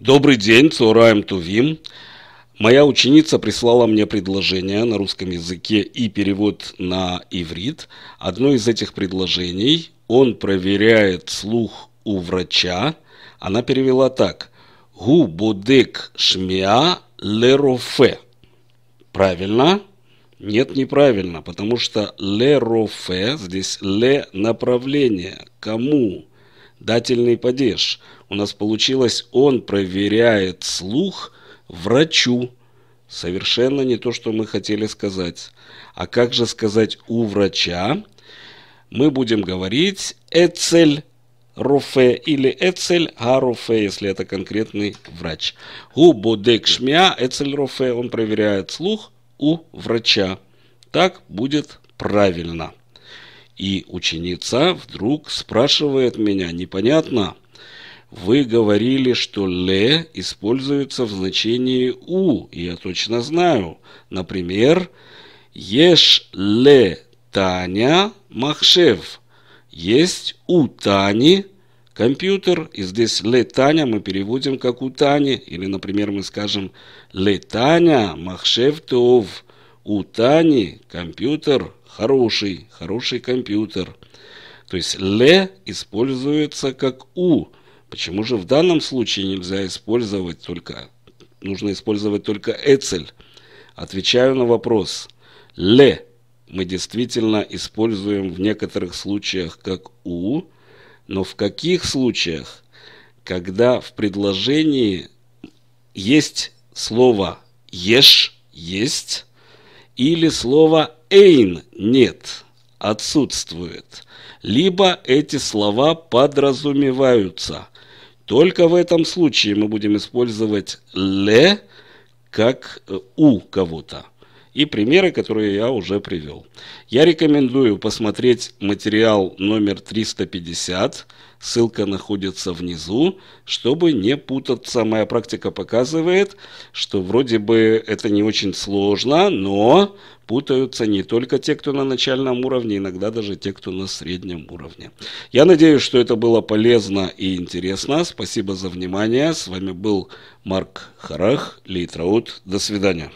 Добрый день, Цураем Тувим. Моя ученица прислала мне предложение на русском языке и перевод на иврит. Одно из этих предложений он проверяет слух у врача. Она перевела так. Гу бодек шмиа лерофе. Правильно? Нет, неправильно, потому что лерофе, здесь ле направление. Кому? дательный падеж. У нас получилось «он проверяет слух врачу». Совершенно не то, что мы хотели сказать. А как же сказать «у врача»? Мы будем говорить «эцель рофе» или «эцель гарофе», если это конкретный врач. «У бодек шмя эцель рофе» – он проверяет слух у врача. Так будет правильно. И ученица вдруг спрашивает меня, непонятно, вы говорили, что «ле» используется в значении «у», я точно знаю. Например, «еш ле Таня махшев». Есть у Тани компьютер, и здесь «ле Таня» мы переводим как «у Тани», или, например, мы скажем «ле Таня махшев тов», «у Тани компьютер хороший, хороший компьютер. То есть ле используется как у. Почему же в данном случае нельзя использовать только, нужно использовать только эцель? Отвечаю на вопрос. Ле мы действительно используем в некоторых случаях как у, но в каких случаях, когда в предложении есть слово ешь, есть, или слова «эйн» нет, отсутствует, либо эти слова подразумеваются. Только в этом случае мы будем использовать «ле» как «у» кого-то и примеры, которые я уже привел. Я рекомендую посмотреть материал номер 350, ссылка находится внизу, чтобы не путаться. Моя практика показывает, что вроде бы это не очень сложно, но путаются не только те, кто на начальном уровне, иногда даже те, кто на среднем уровне. Я надеюсь, что это было полезно и интересно. Спасибо за внимание. С вами был Марк Харах, Лейтраут. До свидания.